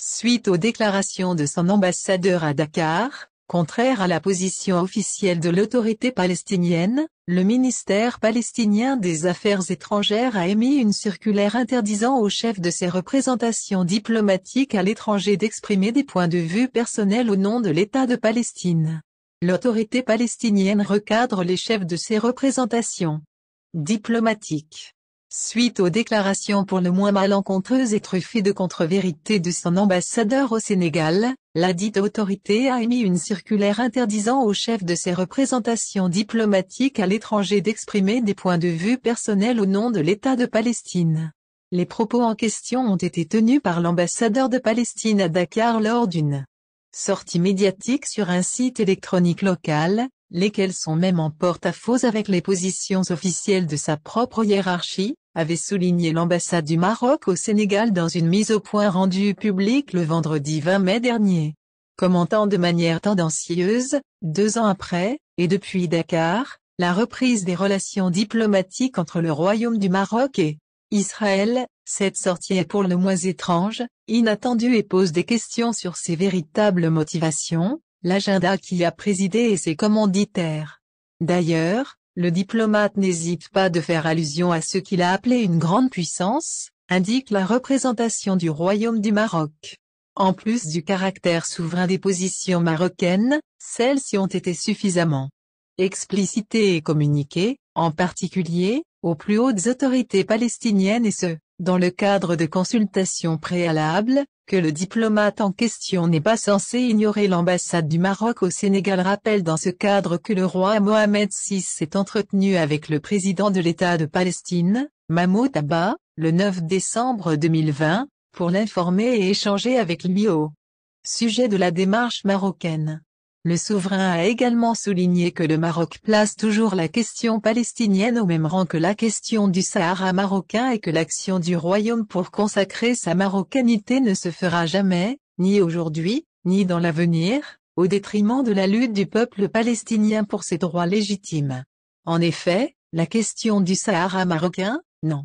Suite aux déclarations de son ambassadeur à Dakar, contraire à la position officielle de l'autorité palestinienne, le ministère palestinien des Affaires étrangères a émis une circulaire interdisant aux chefs de ses représentations diplomatiques à l'étranger d'exprimer des points de vue personnels au nom de l'État de Palestine. L'autorité palestinienne recadre les chefs de ses représentations diplomatiques suite aux déclarations pour le moins malencontreuses et truffées de contre vérité de son ambassadeur au Sénégal, la dite autorité a émis une circulaire interdisant au chef de ses représentations diplomatiques à l'étranger d'exprimer des points de vue personnels au nom de l'État de Palestine. Les propos en question ont été tenus par l'ambassadeur de Palestine à Dakar lors d'une sortie médiatique sur un site électronique local, lesquels sont même en porte-à-faux avec les positions officielles de sa propre hiérarchie, avait souligné l'ambassade du Maroc au Sénégal dans une mise au point rendue publique le vendredi 20 mai dernier. Commentant de manière tendancieuse, deux ans après, et depuis Dakar, la reprise des relations diplomatiques entre le Royaume du Maroc et Israël, cette sortie est pour le moins étrange, inattendue et pose des questions sur ses véritables motivations, l'agenda qui a présidé et ses commanditaires. D'ailleurs, le diplomate n'hésite pas de faire allusion à ce qu'il a appelé une grande puissance, indique la représentation du Royaume du Maroc. En plus du caractère souverain des positions marocaines, celles-ci ont été suffisamment explicitées et communiquées, en particulier, aux plus hautes autorités palestiniennes et ce, dans le cadre de consultations préalables, que le diplomate en question n'est pas censé ignorer l'ambassade du Maroc au Sénégal rappelle dans ce cadre que le roi Mohamed VI s'est entretenu avec le président de l'État de Palestine, Mahmoud Abbas, le 9 décembre 2020, pour l'informer et échanger avec lui au sujet de la démarche marocaine. Le souverain a également souligné que le Maroc place toujours la question palestinienne au même rang que la question du Sahara marocain et que l'action du royaume pour consacrer sa marocanité ne se fera jamais, ni aujourd'hui, ni dans l'avenir, au détriment de la lutte du peuple palestinien pour ses droits légitimes. En effet, la question du Sahara marocain, non.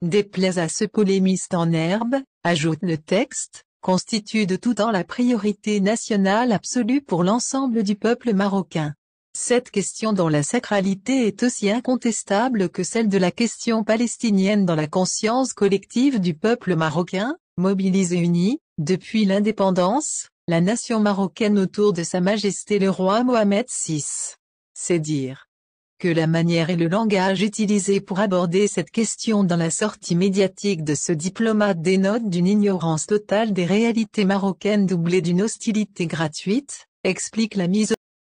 Déplaise à ce polémiste en herbe, ajoute le texte, constitue de tout temps la priorité nationale absolue pour l'ensemble du peuple marocain. Cette question dont la sacralité est aussi incontestable que celle de la question palestinienne dans la conscience collective du peuple marocain, mobilise et unie, depuis l'indépendance, la nation marocaine autour de Sa Majesté le Roi Mohamed VI. C'est dire que la manière et le langage utilisés pour aborder cette question dans la sortie médiatique de ce diplomate dénotent d'une ignorance totale des réalités marocaines doublée d'une hostilité gratuite, explique la mise